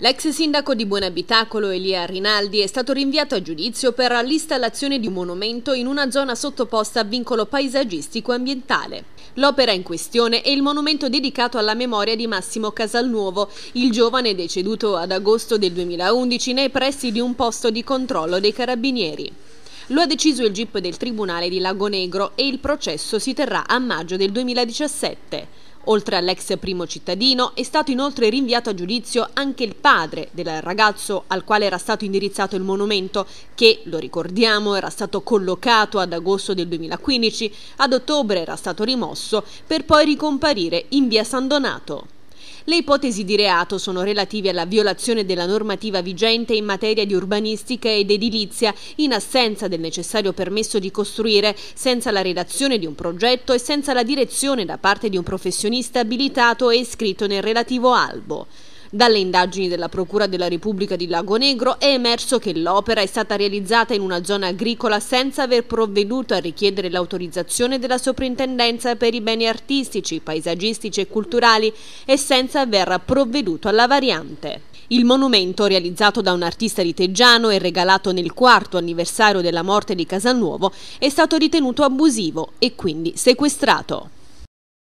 L'ex sindaco di Buonabitacolo Elia Rinaldi è stato rinviato a giudizio per l'installazione di un monumento in una zona sottoposta a vincolo paesaggistico ambientale. L'opera in questione è il monumento dedicato alla memoria di Massimo Casalnuovo, il giovane deceduto ad agosto del 2011 nei pressi di un posto di controllo dei carabinieri. Lo ha deciso il GIP del Tribunale di Lago Negro e il processo si terrà a maggio del 2017. Oltre all'ex primo cittadino, è stato inoltre rinviato a giudizio anche il padre del ragazzo al quale era stato indirizzato il monumento, che, lo ricordiamo, era stato collocato ad agosto del 2015, ad ottobre era stato rimosso, per poi ricomparire in via San Donato. Le ipotesi di reato sono relative alla violazione della normativa vigente in materia di urbanistica ed edilizia in assenza del necessario permesso di costruire, senza la redazione di un progetto e senza la direzione da parte di un professionista abilitato e iscritto nel relativo albo. Dalle indagini della Procura della Repubblica di Lago Negro è emerso che l'opera è stata realizzata in una zona agricola senza aver provveduto a richiedere l'autorizzazione della Soprintendenza per i beni artistici, paesaggistici e culturali e senza aver provveduto alla variante. Il monumento, realizzato da un artista di Teggiano e regalato nel quarto anniversario della morte di Casalnuovo, è stato ritenuto abusivo e quindi sequestrato.